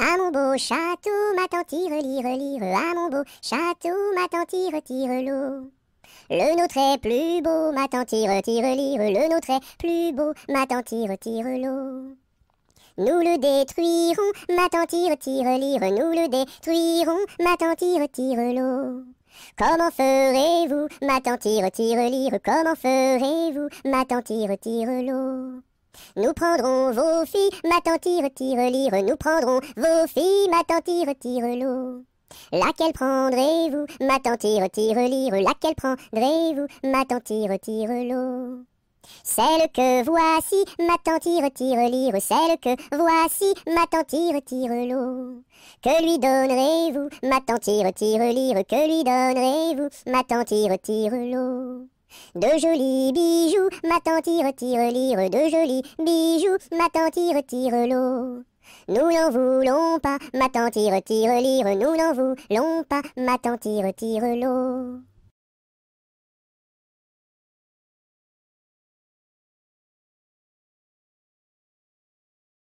À mon beau château, m'attend tire, lire, lire, à mon beau château, tante tire, tire l'eau. Le nôtre est plus beau, m'attend tire, tire, lire, le nôtre est plus beau, tante tire, tire l'eau. Nous le détruirons, m'attend tire, tire, lire, nous le détruirons, m'attend tire, tire l'eau. Comment ferez-vous, m'attend tire, tire, lire, comment ferez-vous, m'attend tire, tire l'eau. Nous prendrons vos filles, ma tire, tire, lire, nous prendrons vos filles, ma tire, tire, l'eau. Laquelle prendrez-vous, ma tire, tire, lire, laquelle prendrez-vous, ma tire, tire, l'eau. Celle que voici, ma tire, tire, lire, celle que voici, ma tire, tire, l'eau. Que lui donnerez-vous, tante tire, tire, lire, que lui donnerez-vous, ma tire, tire, l'eau. De jolis bijoux, ma tante y retire lire, de jolis bijoux, ma tante y retire l'eau. Nous n'en voulons pas, ma tante y retire lire, nous n'en voulons pas, ma tante y retire l'eau.